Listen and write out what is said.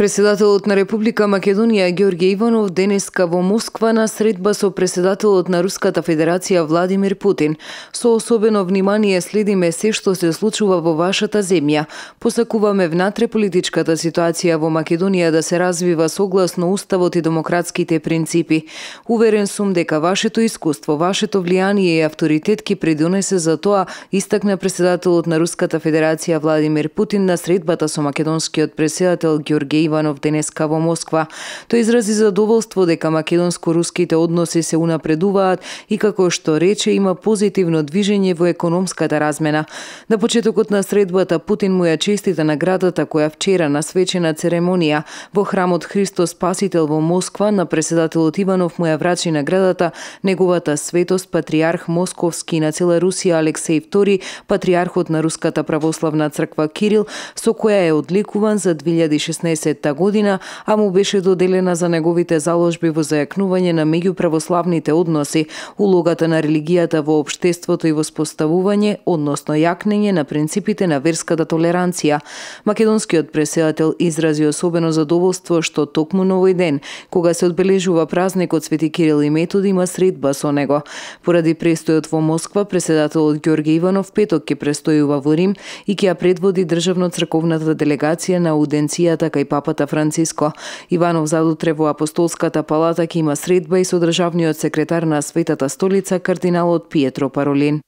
Преседателот на Република Македонија Георги Иванов денеска во Москва на средба со преседателот на Руската Федерација Владимир Путин. Со особено внимание следиме се што се случува во вашата земја. Посакуваме внатре политичката ситуација во Македонија да се развива согласно уставот и демократските принципи. Уверен сум дека вашето искуство, вашето влијание и авторитет ки придонесе за тоа, истакна преседателот на Руската Федерација Владимир Путин на средбата со македонскиот преседател Иванов. Иванов денеска во Москва. Тој изрази задоволство дека македонско-руските односи се унапредуваат и како што рече има позитивно движење во економската размена. На почетокот на средбата Путин му ја честита наградата која вчера на свечена церемонија во храмот Христос Спасител во Москва на председателот Иванов му ја врачи наградата неговата светост патриарх Московски на цела Русија Алексеј II, патриархот на Руската православна црква Кирил, со која е одликуван за 2016 2010 година, а му беше доделена за неговите заложби во зајакнување на меѓуправославните односи, улогата на религијата во општеството и воспоставување, односно јакнење на принципите на верската толеранција. Македонскиот преседател изрази особено задоволство што токму новој ден, кога се одбележува празникот Свети Кирил и Метод, има средба со него. Поради престојот во Москва, преседателот Ѓорѓе Иванов петок ќе престојува во Рим и ќе ја предводи државно-црковната делегација на ауденцијата кај Папа папата Франциско. Иванов задутре во Апостолската палата ќе има средба и со државниот секретар на Светата столица кардиналот Пиетро Паролин.